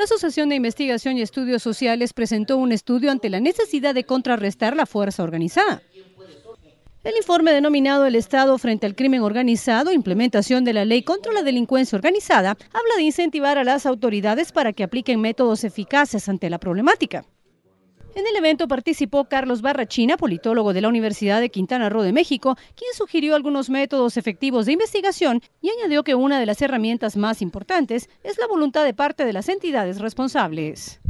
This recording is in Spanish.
La Asociación de Investigación y Estudios Sociales presentó un estudio ante la necesidad de contrarrestar la fuerza organizada. El informe denominado El Estado frente al crimen organizado, implementación de la ley contra la delincuencia organizada, habla de incentivar a las autoridades para que apliquen métodos eficaces ante la problemática. En el evento participó Carlos Barrachina, politólogo de la Universidad de Quintana Roo de México, quien sugirió algunos métodos efectivos de investigación y añadió que una de las herramientas más importantes es la voluntad de parte de las entidades responsables.